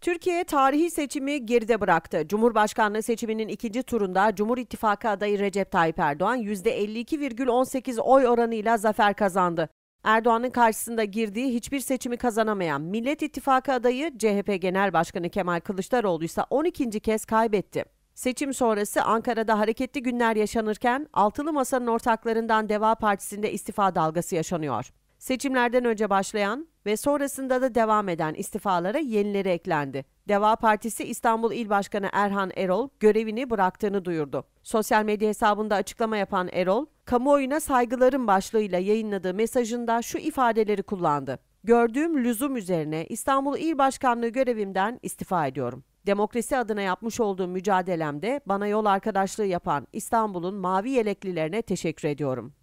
Türkiye tarihi seçimi geride bıraktı. Cumhurbaşkanlığı seçiminin ikinci turunda Cumhur İttifakı adayı Recep Tayyip Erdoğan %52,18 oy oranıyla zafer kazandı. Erdoğan'ın karşısında girdiği hiçbir seçimi kazanamayan Millet İttifakı adayı CHP Genel Başkanı Kemal Kılıçdaroğlu ise 12. kez kaybetti. Seçim sonrası Ankara'da hareketli günler yaşanırken Altılı Masa'nın ortaklarından Deva Partisi'nde istifa dalgası yaşanıyor. Seçimlerden önce başlayan ve sonrasında da devam eden istifalara yenileri eklendi. Deva Partisi İstanbul İl Başkanı Erhan Erol görevini bıraktığını duyurdu. Sosyal medya hesabında açıklama yapan Erol, kamuoyuna saygıların başlığıyla yayınladığı mesajında şu ifadeleri kullandı. Gördüğüm lüzum üzerine İstanbul İl Başkanlığı görevimden istifa ediyorum. Demokrasi adına yapmış olduğum mücadelemde bana yol arkadaşlığı yapan İstanbul'un mavi yeleklilerine teşekkür ediyorum.